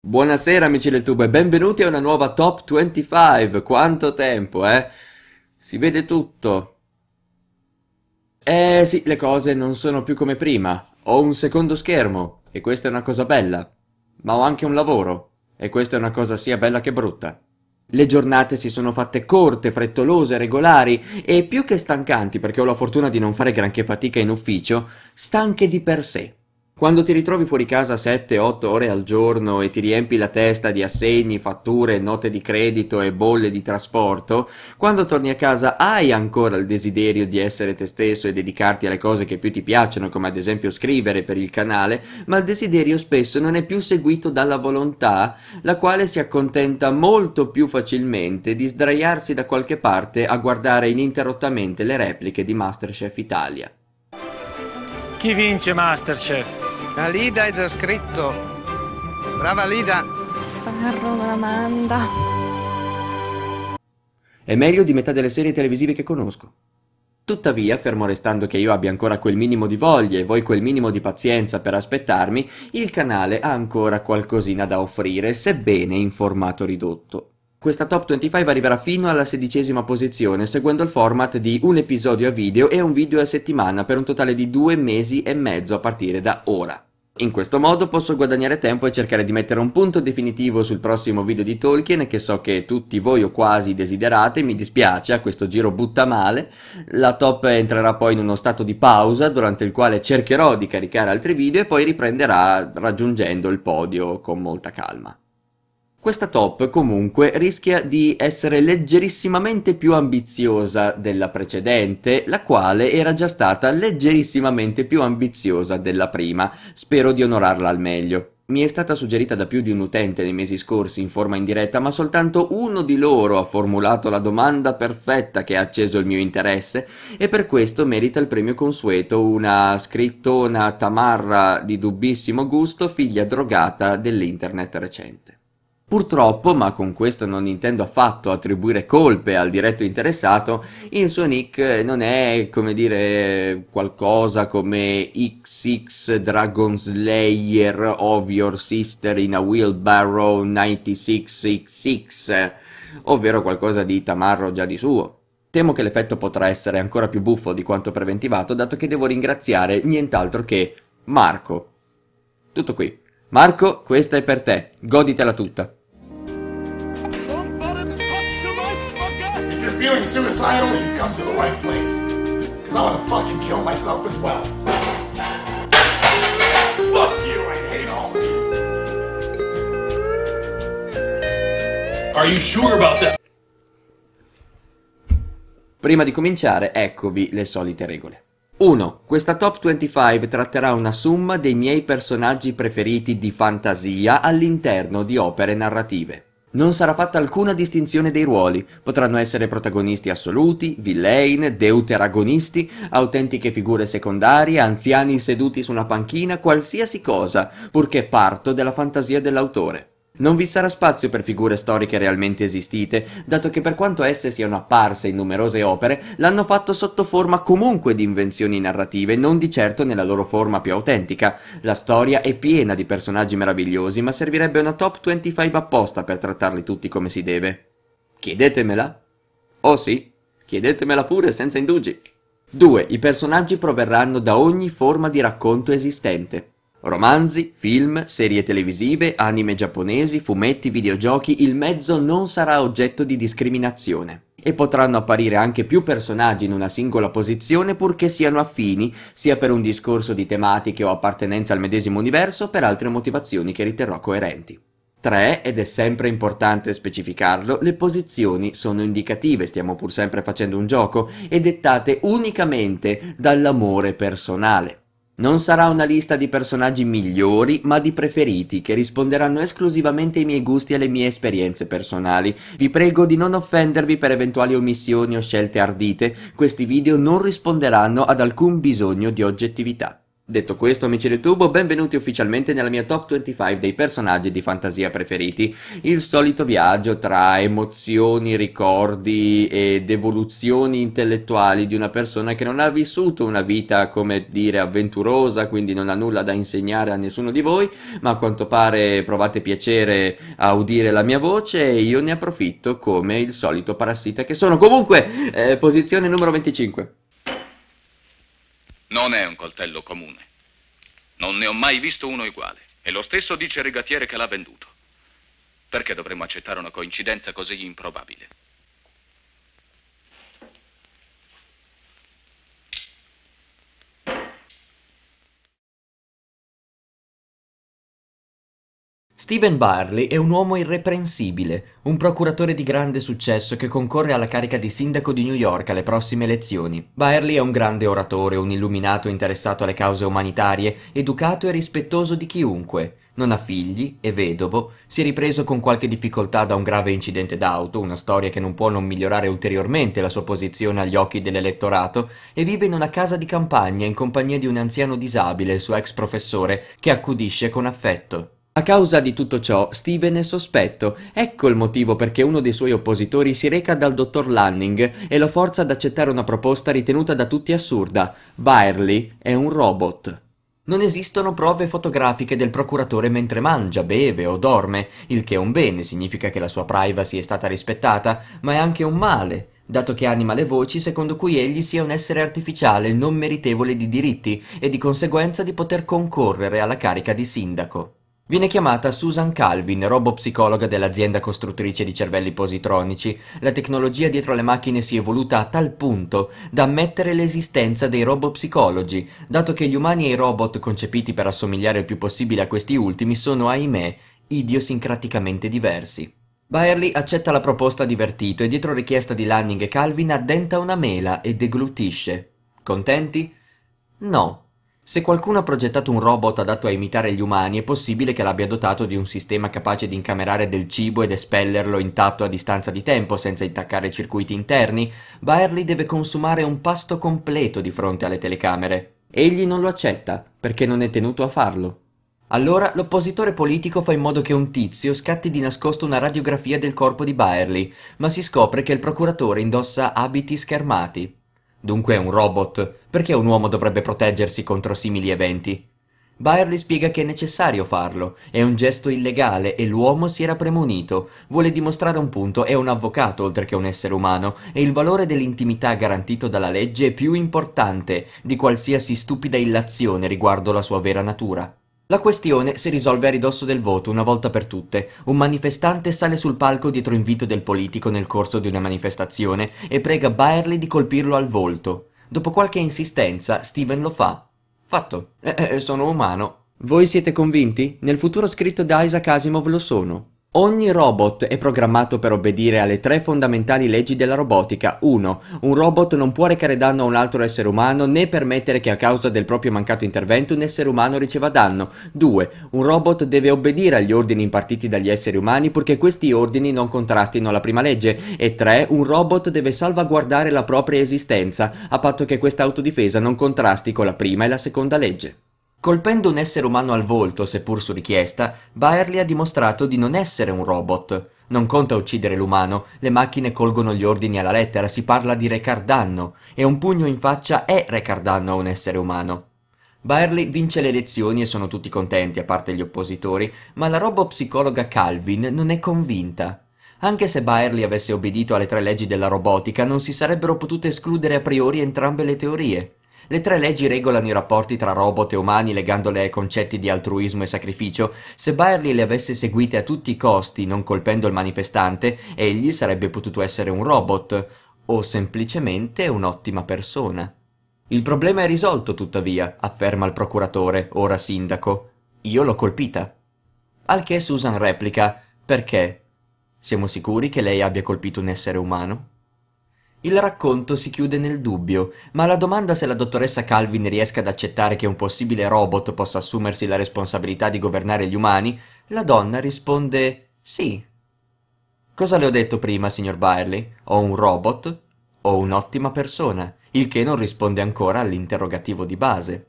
Buonasera amici del tubo e benvenuti a una nuova Top 25. Quanto tempo, eh? Si vede tutto. Eh sì, le cose non sono più come prima. Ho un secondo schermo e questa è una cosa bella. Ma ho anche un lavoro e questa è una cosa sia bella che brutta. Le giornate si sono fatte corte, frettolose, regolari e più che stancanti perché ho la fortuna di non fare granché fatica in ufficio, stanche di per sé. Quando ti ritrovi fuori casa 7-8 ore al giorno e ti riempi la testa di assegni, fatture, note di credito e bolle di trasporto, quando torni a casa hai ancora il desiderio di essere te stesso e dedicarti alle cose che più ti piacciono, come ad esempio scrivere per il canale, ma il desiderio spesso non è più seguito dalla volontà, la quale si accontenta molto più facilmente di sdraiarsi da qualche parte a guardare ininterrottamente le repliche di Masterchef Italia. Chi vince Masterchef? La Lida è già scritto. Brava Lida. Farro, manda. È meglio di metà delle serie televisive che conosco. Tuttavia, fermo restando che io abbia ancora quel minimo di voglia e voi quel minimo di pazienza per aspettarmi, il canale ha ancora qualcosina da offrire, sebbene in formato ridotto. Questa top 25 arriverà fino alla sedicesima posizione, seguendo il format di un episodio a video e un video a settimana per un totale di due mesi e mezzo a partire da ora. In questo modo posso guadagnare tempo e cercare di mettere un punto definitivo sul prossimo video di Tolkien che so che tutti voi o quasi desiderate, mi dispiace, a questo giro butta male, la top entrerà poi in uno stato di pausa durante il quale cercherò di caricare altri video e poi riprenderà raggiungendo il podio con molta calma. Questa top comunque rischia di essere leggerissimamente più ambiziosa della precedente, la quale era già stata leggerissimamente più ambiziosa della prima, spero di onorarla al meglio. Mi è stata suggerita da più di un utente nei mesi scorsi in forma indiretta, ma soltanto uno di loro ha formulato la domanda perfetta che ha acceso il mio interesse e per questo merita il premio consueto una scrittona tamarra di dubbissimo gusto, figlia drogata dell'internet recente. Purtroppo, ma con questo non intendo affatto attribuire colpe al diretto interessato, il suo nick non è, come dire, qualcosa come XX Dragon Slayer of Your Sister in a Wheelbarrow 96XX, ovvero qualcosa di tamarro già di suo. Temo che l'effetto potrà essere ancora più buffo di quanto preventivato, dato che devo ringraziare nient'altro che Marco. Tutto qui. Marco, questa è per te. Goditela tutta. feeling suicidal, you've come to the right place. Because I want fucking kill myself as well. Fuck you, I hate all of you. Are you sure about that? Prima di cominciare, eccovi le solite regole. 1. Questa top 25 tratterà una somma dei miei personaggi preferiti di fantasia all'interno di opere narrative. Non sarà fatta alcuna distinzione dei ruoli, potranno essere protagonisti assoluti, villain, deuteragonisti, autentiche figure secondarie, anziani seduti su una panchina, qualsiasi cosa, purché parto della fantasia dell'autore. Non vi sarà spazio per figure storiche realmente esistite, dato che per quanto esse siano apparse in numerose opere, l'hanno fatto sotto forma comunque di invenzioni narrative, non di certo nella loro forma più autentica. La storia è piena di personaggi meravigliosi, ma servirebbe una top 25 apposta per trattarli tutti come si deve. Chiedetemela? Oh sì, chiedetemela pure senza indugi. 2. I personaggi proverranno da ogni forma di racconto esistente. Romanzi, film, serie televisive, anime giapponesi, fumetti, videogiochi, il mezzo non sarà oggetto di discriminazione e potranno apparire anche più personaggi in una singola posizione purché siano affini, sia per un discorso di tematiche o appartenenza al medesimo universo, per altre motivazioni che riterrò coerenti. 3. Ed è sempre importante specificarlo, le posizioni sono indicative, stiamo pur sempre facendo un gioco, e dettate unicamente dall'amore personale. Non sarà una lista di personaggi migliori, ma di preferiti, che risponderanno esclusivamente ai miei gusti e alle mie esperienze personali. Vi prego di non offendervi per eventuali omissioni o scelte ardite, questi video non risponderanno ad alcun bisogno di oggettività. Detto questo, amici del tubo, benvenuti ufficialmente nella mia top 25 dei personaggi di fantasia preferiti. Il solito viaggio tra emozioni, ricordi ed evoluzioni intellettuali di una persona che non ha vissuto una vita, come dire, avventurosa, quindi non ha nulla da insegnare a nessuno di voi, ma a quanto pare provate piacere a udire la mia voce e io ne approfitto come il solito parassita che sono. Comunque, eh, posizione numero 25. Non è un coltello comune. Non ne ho mai visto uno uguale. E lo stesso dice il rigattiere che l'ha venduto. Perché dovremmo accettare una coincidenza così improbabile? Stephen Barley è un uomo irreprensibile, un procuratore di grande successo che concorre alla carica di sindaco di New York alle prossime elezioni. Barley è un grande oratore, un illuminato interessato alle cause umanitarie, educato e rispettoso di chiunque. Non ha figli, è vedovo, si è ripreso con qualche difficoltà da un grave incidente d'auto, una storia che non può non migliorare ulteriormente la sua posizione agli occhi dell'elettorato, e vive in una casa di campagna in compagnia di un anziano disabile, il suo ex professore, che accudisce con affetto. A causa di tutto ciò, Steven è sospetto. Ecco il motivo perché uno dei suoi oppositori si reca dal dottor Lanning e lo forza ad accettare una proposta ritenuta da tutti assurda. Byerly è un robot. Non esistono prove fotografiche del procuratore mentre mangia, beve o dorme, il che è un bene, significa che la sua privacy è stata rispettata, ma è anche un male, dato che anima le voci secondo cui egli sia un essere artificiale non meritevole di diritti e di conseguenza di poter concorrere alla carica di sindaco. Viene chiamata Susan Calvin, robopsicologa dell'azienda costruttrice di cervelli positronici. La tecnologia dietro le macchine si è evoluta a tal punto da ammettere l'esistenza dei robopsicologi, dato che gli umani e i robot concepiti per assomigliare il più possibile a questi ultimi sono, ahimè, idiosincraticamente diversi. Baerly accetta la proposta divertito e dietro richiesta di Lanning e Calvin addenta una mela e deglutisce. Contenti? No, se qualcuno ha progettato un robot adatto a imitare gli umani, è possibile che l'abbia dotato di un sistema capace di incamerare del cibo ed espellerlo intatto a distanza di tempo senza intaccare circuiti interni. Baerly deve consumare un pasto completo di fronte alle telecamere. Egli non lo accetta, perché non è tenuto a farlo. Allora l'oppositore politico fa in modo che un tizio scatti di nascosto una radiografia del corpo di Baerly, ma si scopre che il procuratore indossa abiti schermati. Dunque è un robot, perché un uomo dovrebbe proteggersi contro simili eventi? Bayer spiega che è necessario farlo, è un gesto illegale e l'uomo si era premunito, vuole dimostrare un punto, è un avvocato oltre che un essere umano e il valore dell'intimità garantito dalla legge è più importante di qualsiasi stupida illazione riguardo la sua vera natura. La questione si risolve a ridosso del voto una volta per tutte. Un manifestante sale sul palco dietro invito del politico nel corso di una manifestazione e prega Baerly di colpirlo al volto. Dopo qualche insistenza, Steven lo fa. Fatto. Eh, eh, sono umano. Voi siete convinti? Nel futuro scritto da Isaac Asimov lo sono. Ogni robot è programmato per obbedire alle tre fondamentali leggi della robotica. 1. Un robot non può recare danno a un altro essere umano né permettere che a causa del proprio mancato intervento un essere umano riceva danno. 2. Un robot deve obbedire agli ordini impartiti dagli esseri umani purché questi ordini non contrastino la prima legge. E 3. Un robot deve salvaguardare la propria esistenza, a patto che questa autodifesa non contrasti con la prima e la seconda legge. Colpendo un essere umano al volto, seppur su richiesta, Byerly ha dimostrato di non essere un robot. Non conta uccidere l'umano, le macchine colgono gli ordini alla lettera, si parla di recar danno, e un pugno in faccia è recar danno a un essere umano. Barley vince le elezioni e sono tutti contenti, a parte gli oppositori, ma la robopsicologa Calvin non è convinta. Anche se Barley avesse obbedito alle tre leggi della robotica, non si sarebbero potute escludere a priori entrambe le teorie. Le tre leggi regolano i rapporti tra robot e umani legandole ai concetti di altruismo e sacrificio. Se Barley le avesse seguite a tutti i costi, non colpendo il manifestante, egli sarebbe potuto essere un robot o semplicemente un'ottima persona. Il problema è risolto, tuttavia, afferma il procuratore, ora sindaco. Io l'ho colpita. Al che Susan replica, perché? Siamo sicuri che lei abbia colpito un essere umano? Il racconto si chiude nel dubbio, ma la domanda se la dottoressa Calvin riesca ad accettare che un possibile robot possa assumersi la responsabilità di governare gli umani, la donna risponde sì. Cosa le ho detto prima, signor Barley? Ho un robot? Ho un'ottima persona, il che non risponde ancora all'interrogativo di base.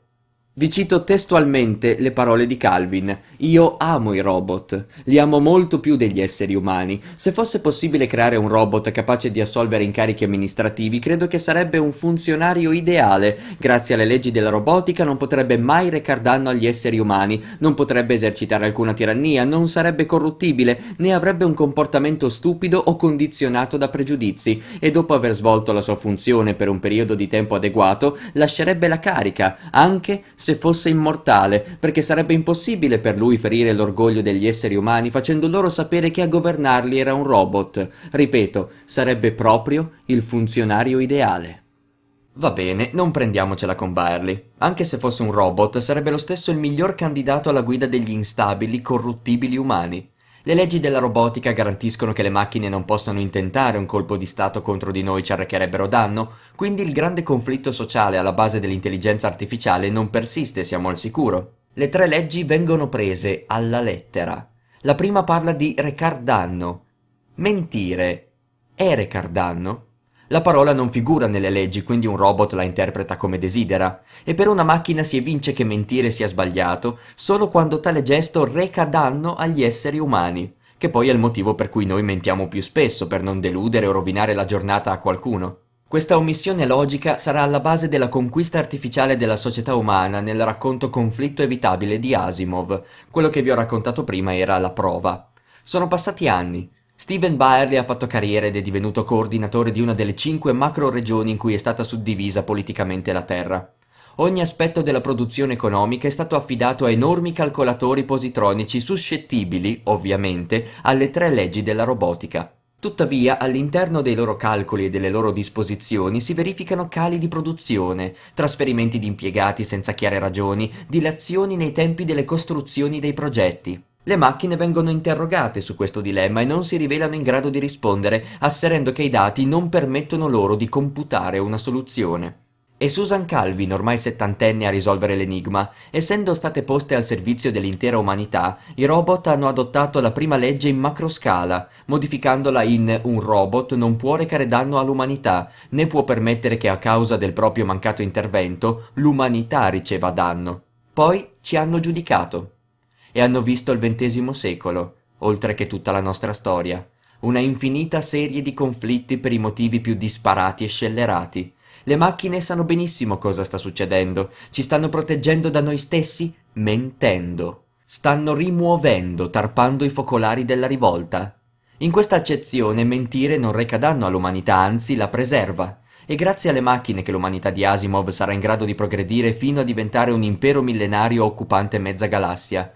Vi cito testualmente le parole di Calvin. Io amo i robot, li amo molto più degli esseri umani. Se fosse possibile creare un robot capace di assolvere incarichi amministrativi, credo che sarebbe un funzionario ideale. Grazie alle leggi della robotica non potrebbe mai recar danno agli esseri umani, non potrebbe esercitare alcuna tirannia, non sarebbe corruttibile, né avrebbe un comportamento stupido o condizionato da pregiudizi e dopo aver svolto la sua funzione per un periodo di tempo adeguato, lascerebbe la carica, anche se se fosse immortale, perché sarebbe impossibile per lui ferire l'orgoglio degli esseri umani facendo loro sapere che a governarli era un robot. Ripeto, sarebbe proprio il funzionario ideale. Va bene, non prendiamocela con Barley. Anche se fosse un robot, sarebbe lo stesso il miglior candidato alla guida degli instabili, corruttibili umani. Le leggi della robotica garantiscono che le macchine non possano intentare un colpo di Stato contro di noi ci arrecherebbero danno, quindi il grande conflitto sociale alla base dell'intelligenza artificiale non persiste, siamo al sicuro. Le tre leggi vengono prese alla lettera. La prima parla di recar danno. Mentire. È recar danno? La parola non figura nelle leggi, quindi un robot la interpreta come desidera, e per una macchina si evince che mentire sia sbagliato solo quando tale gesto reca danno agli esseri umani, che poi è il motivo per cui noi mentiamo più spesso per non deludere o rovinare la giornata a qualcuno. Questa omissione logica sarà alla base della conquista artificiale della società umana nel racconto Conflitto evitabile di Asimov. Quello che vi ho raccontato prima era la prova. Sono passati anni, Steven Byerly ha fatto carriera ed è divenuto coordinatore di una delle cinque macro-regioni in cui è stata suddivisa politicamente la Terra. Ogni aspetto della produzione economica è stato affidato a enormi calcolatori positronici suscettibili, ovviamente, alle tre leggi della robotica. Tuttavia, all'interno dei loro calcoli e delle loro disposizioni si verificano cali di produzione, trasferimenti di impiegati senza chiare ragioni, dilazioni nei tempi delle costruzioni dei progetti. Le macchine vengono interrogate su questo dilemma e non si rivelano in grado di rispondere, asserendo che i dati non permettono loro di computare una soluzione. È Susan Calvin, ormai settantenne, a risolvere l'enigma. Essendo state poste al servizio dell'intera umanità, i robot hanno adottato la prima legge in macroscala, modificandola in un robot non può recare danno all'umanità, né può permettere che a causa del proprio mancato intervento l'umanità riceva danno. Poi ci hanno giudicato e hanno visto il XX secolo, oltre che tutta la nostra storia, una infinita serie di conflitti per i motivi più disparati e scellerati. Le macchine sanno benissimo cosa sta succedendo, ci stanno proteggendo da noi stessi mentendo. Stanno rimuovendo, tarpando i focolari della rivolta. In questa accezione mentire non reca danno all'umanità, anzi la preserva. E grazie alle macchine che l'umanità di Asimov sarà in grado di progredire fino a diventare un impero millenario occupante mezza galassia,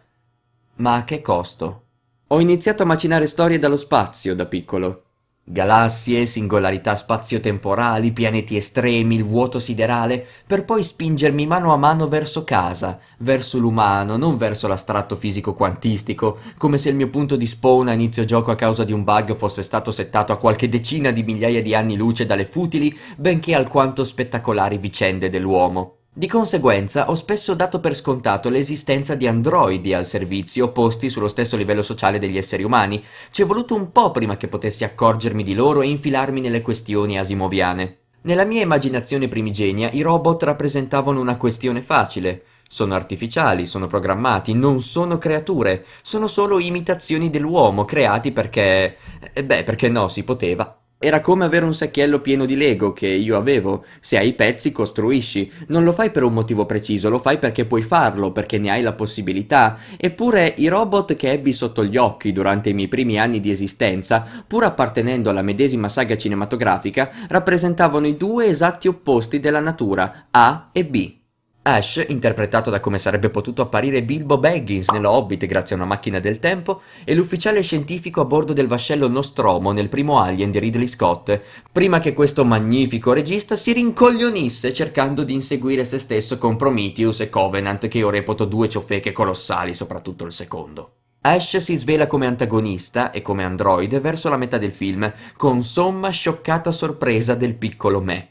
ma a che costo? Ho iniziato a macinare storie dallo spazio da piccolo. Galassie, singolarità spazio-temporali, pianeti estremi, il vuoto siderale, per poi spingermi mano a mano verso casa, verso l'umano, non verso l'astratto fisico-quantistico, come se il mio punto di spawn a inizio gioco a causa di un bug fosse stato settato a qualche decina di migliaia di anni luce dalle futili, benché alquanto spettacolari vicende dell'uomo. Di conseguenza ho spesso dato per scontato l'esistenza di androidi al servizio, posti sullo stesso livello sociale degli esseri umani. Ci è voluto un po' prima che potessi accorgermi di loro e infilarmi nelle questioni asimoviane. Nella mia immaginazione primigenia i robot rappresentavano una questione facile. Sono artificiali, sono programmati, non sono creature, sono solo imitazioni dell'uomo creati perché... Eh, beh, perché no, si poteva. Era come avere un secchiello pieno di Lego che io avevo. Se hai i pezzi, costruisci. Non lo fai per un motivo preciso, lo fai perché puoi farlo, perché ne hai la possibilità. Eppure i robot che ebbi sotto gli occhi durante i miei primi anni di esistenza, pur appartenendo alla medesima saga cinematografica, rappresentavano i due esatti opposti della natura, A e B. Ash, interpretato da come sarebbe potuto apparire Bilbo Baggins nello Hobbit grazie a una macchina del tempo, è l'ufficiale scientifico a bordo del vascello Nostromo nel primo Alien di Ridley Scott, prima che questo magnifico regista si rincoglionisse cercando di inseguire se stesso con Prometheus e Covenant che io reputo due ciofeche colossali, soprattutto il secondo. Ash si svela come antagonista e come androide verso la metà del film, con somma scioccata sorpresa del piccolo me.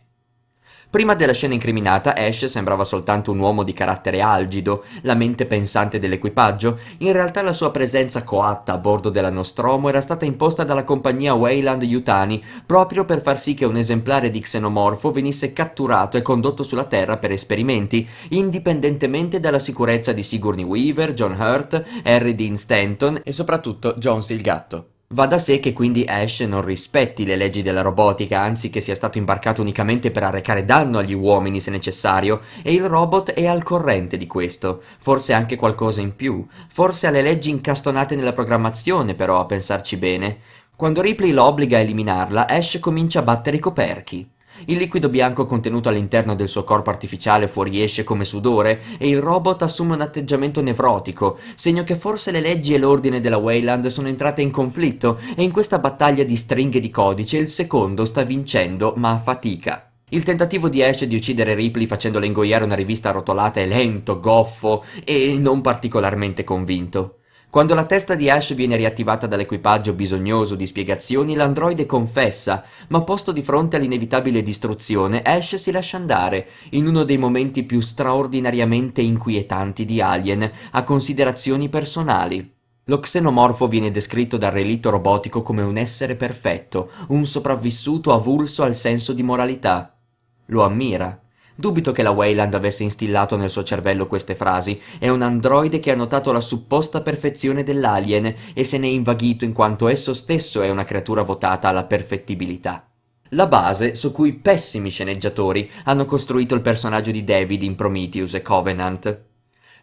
Prima della scena incriminata, Ash sembrava soltanto un uomo di carattere algido, la mente pensante dell'equipaggio. In realtà la sua presenza coatta a bordo della Nostromo era stata imposta dalla compagnia Weyland Yutani, proprio per far sì che un esemplare di xenomorfo venisse catturato e condotto sulla Terra per esperimenti, indipendentemente dalla sicurezza di Sigourney Weaver, John Hurt, Harry Dean Stanton e soprattutto Jones il gatto. Va da sé che quindi Ash non rispetti le leggi della robotica, anzi che sia stato imbarcato unicamente per arrecare danno agli uomini se necessario, e il robot è al corrente di questo, forse anche qualcosa in più, forse ha le leggi incastonate nella programmazione però a pensarci bene. Quando Ripley lo obbliga a eliminarla, Ash comincia a battere i coperchi. Il liquido bianco contenuto all'interno del suo corpo artificiale fuoriesce come sudore e il robot assume un atteggiamento nevrotico, segno che forse le leggi e l'ordine della Wayland sono entrate in conflitto e in questa battaglia di stringhe di codice il secondo sta vincendo ma a fatica. Il tentativo di Ash di uccidere Ripley facendola ingoiare una rivista rotolata è lento, goffo e non particolarmente convinto. Quando la testa di Ash viene riattivata dall'equipaggio bisognoso di spiegazioni, l'androide confessa, ma posto di fronte all'inevitabile distruzione, Ash si lascia andare, in uno dei momenti più straordinariamente inquietanti di Alien, a considerazioni personali. Lo xenomorfo viene descritto dal relitto robotico come un essere perfetto, un sopravvissuto avulso al senso di moralità. Lo ammira, Dubito che la Wayland avesse instillato nel suo cervello queste frasi, è un androide che ha notato la supposta perfezione dell'alien e se ne è invaghito in quanto esso stesso è una creatura votata alla perfettibilità. La base su cui pessimi sceneggiatori hanno costruito il personaggio di David in Prometheus e Covenant.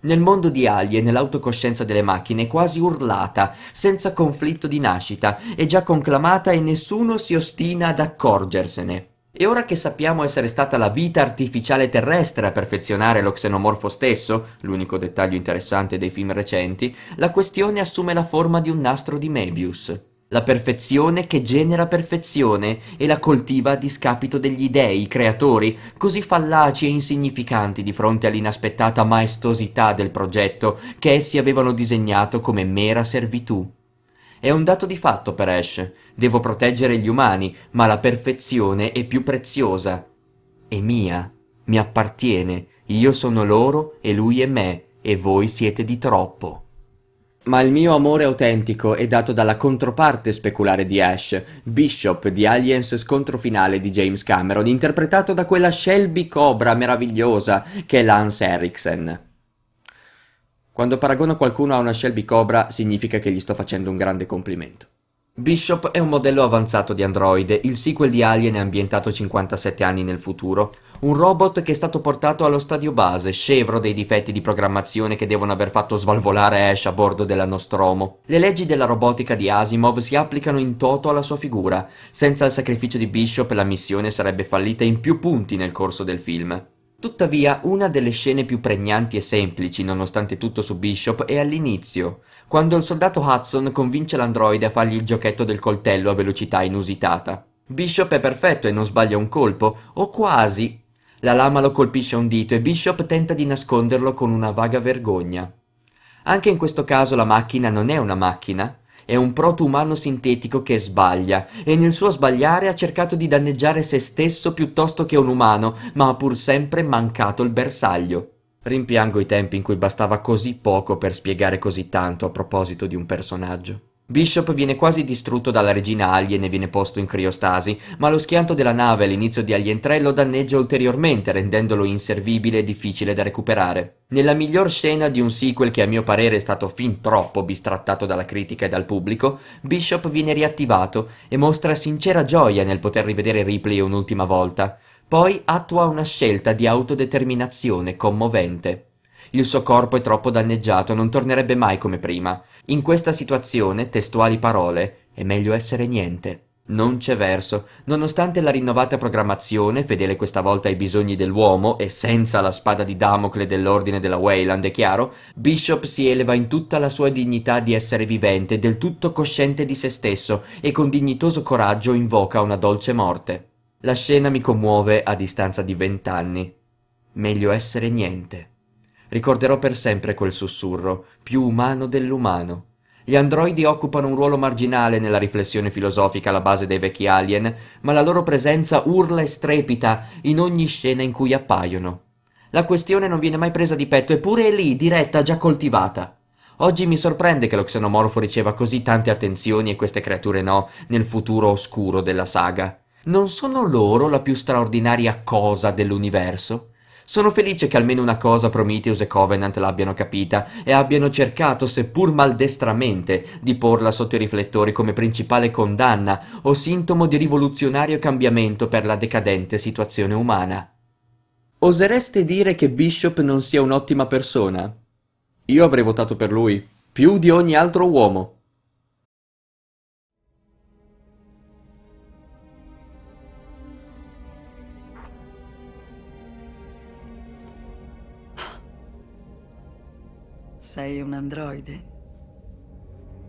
Nel mondo di Alien l'autocoscienza delle macchine è quasi urlata, senza conflitto di nascita, è già conclamata e nessuno si ostina ad accorgersene. E ora che sappiamo essere stata la vita artificiale terrestre a perfezionare lo xenomorfo stesso, l'unico dettaglio interessante dei film recenti, la questione assume la forma di un nastro di Mebius. La perfezione che genera perfezione e la coltiva a discapito degli dei, creatori, così fallaci e insignificanti di fronte all'inaspettata maestosità del progetto che essi avevano disegnato come mera servitù. È un dato di fatto per Ash. Devo proteggere gli umani, ma la perfezione è più preziosa. È mia. Mi appartiene. Io sono loro e lui è me, e voi siete di troppo. Ma il mio amore autentico è dato dalla controparte speculare di Ash, Bishop di Aliens scontro finale di James Cameron, interpretato da quella Shelby Cobra meravigliosa che è Lance Erickson. Quando paragono qualcuno a una Shelby Cobra significa che gli sto facendo un grande complimento. Bishop è un modello avanzato di androide, il sequel di Alien è ambientato 57 anni nel futuro, un robot che è stato portato allo stadio base, scevro dei difetti di programmazione che devono aver fatto svalvolare Ash a bordo della Nostromo. Le leggi della robotica di Asimov si applicano in toto alla sua figura, senza il sacrificio di Bishop la missione sarebbe fallita in più punti nel corso del film. Tuttavia, una delle scene più pregnanti e semplici, nonostante tutto su Bishop, è all'inizio, quando il soldato Hudson convince l'androide a fargli il giochetto del coltello a velocità inusitata. Bishop è perfetto e non sbaglia un colpo, o quasi. La lama lo colpisce a un dito e Bishop tenta di nasconderlo con una vaga vergogna. Anche in questo caso la macchina non è una macchina, è un protoumano sintetico che sbaglia, e nel suo sbagliare ha cercato di danneggiare se stesso piuttosto che un umano, ma ha pur sempre mancato il bersaglio. Rimpiango i tempi in cui bastava così poco per spiegare così tanto a proposito di un personaggio. Bishop viene quasi distrutto dalla regina alien e viene posto in criostasi, ma lo schianto della nave all'inizio di Alien 3 lo danneggia ulteriormente rendendolo inservibile e difficile da recuperare. Nella miglior scena di un sequel che a mio parere è stato fin troppo bistrattato dalla critica e dal pubblico, Bishop viene riattivato e mostra sincera gioia nel poter rivedere Ripley un'ultima volta. Poi attua una scelta di autodeterminazione commovente il suo corpo è troppo danneggiato, non tornerebbe mai come prima. In questa situazione, testuali parole, è meglio essere niente. Non c'è verso, nonostante la rinnovata programmazione, fedele questa volta ai bisogni dell'uomo e senza la spada di Damocle dell'ordine della Weyland, è chiaro, Bishop si eleva in tutta la sua dignità di essere vivente, del tutto cosciente di se stesso e con dignitoso coraggio invoca una dolce morte. La scena mi commuove a distanza di vent'anni. Meglio essere niente. Ricorderò per sempre quel sussurro, più umano dell'umano. Gli androidi occupano un ruolo marginale nella riflessione filosofica alla base dei vecchi alien, ma la loro presenza urla e strepita in ogni scena in cui appaiono. La questione non viene mai presa di petto, eppure è lì, diretta, già coltivata. Oggi mi sorprende che lo xenomorfo riceva così tante attenzioni e queste creature no, nel futuro oscuro della saga. Non sono loro la più straordinaria cosa dell'universo? Sono felice che almeno una cosa Prometheus e Covenant l'abbiano capita e abbiano cercato, seppur maldestramente, di porla sotto i riflettori come principale condanna o sintomo di rivoluzionario cambiamento per la decadente situazione umana. Osereste dire che Bishop non sia un'ottima persona? Io avrei votato per lui, più di ogni altro uomo. Sei un androide?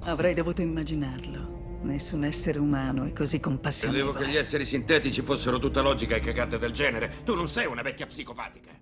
Avrei dovuto immaginarlo. Nessun essere umano è così compassionevole. Credevo che gli esseri sintetici fossero tutta logica e cagate del genere. Tu non sei una vecchia psicopatica.